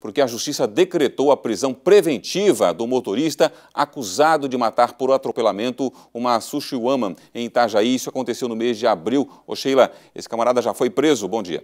porque a justiça decretou a prisão preventiva do motorista acusado de matar por atropelamento uma sushi woman em Itajaí. Isso aconteceu no mês de abril. Ô Sheila, esse camarada já foi preso. Bom dia.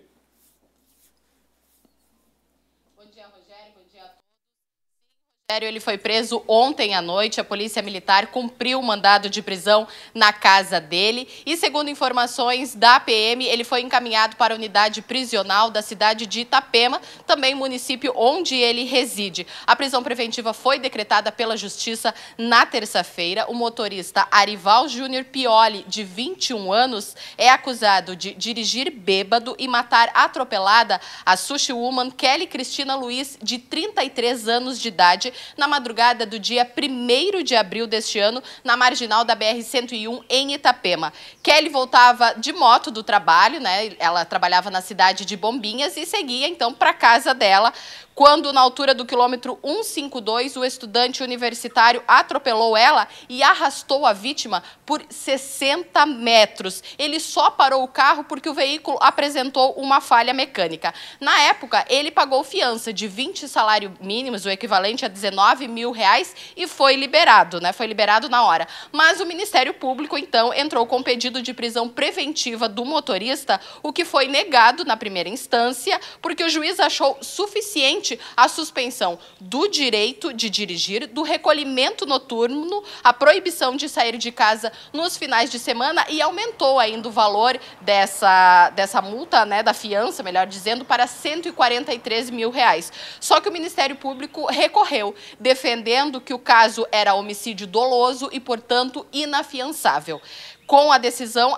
Sério, ele foi preso ontem à noite. A polícia militar cumpriu o mandado de prisão na casa dele. E segundo informações da PM, ele foi encaminhado para a unidade prisional da cidade de Itapema, também município onde ele reside. A prisão preventiva foi decretada pela justiça na terça-feira. O motorista Arival Júnior Pioli, de 21 anos, é acusado de dirigir bêbado e matar atropelada a sushi woman Kelly Cristina Luiz, de 33 anos de idade na madrugada do dia 1 de abril deste ano, na marginal da BR-101, em Itapema. Kelly voltava de moto do trabalho, né? Ela trabalhava na cidade de Bombinhas e seguia então para casa dela quando, na altura do quilômetro 152, o estudante universitário atropelou ela e arrastou a vítima por 60 metros. Ele só parou o carro porque o veículo apresentou uma falha mecânica. Na época, ele pagou fiança de 20 salários mínimos, o equivalente a 19 mil reais, e foi liberado, né? Foi liberado na hora. Mas o Ministério Público, então, entrou com pedido de prisão preventiva do motorista, o que foi negado na primeira instância, porque o juiz achou suficiente a suspensão do direito de dirigir, do recolhimento noturno, a proibição de sair de casa nos finais de semana e aumentou ainda o valor dessa, dessa multa, né, da fiança, melhor dizendo, para 143 mil reais. Só que o Ministério Público recorreu, defendendo que o caso era homicídio doloso e, portanto, inafiançável com a decisão,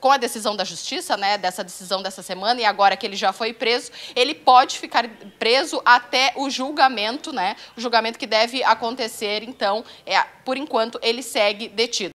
com a decisão da justiça, né, dessa decisão dessa semana e agora que ele já foi preso, ele pode ficar preso até o julgamento, né? O julgamento que deve acontecer, então, é, por enquanto ele segue detido.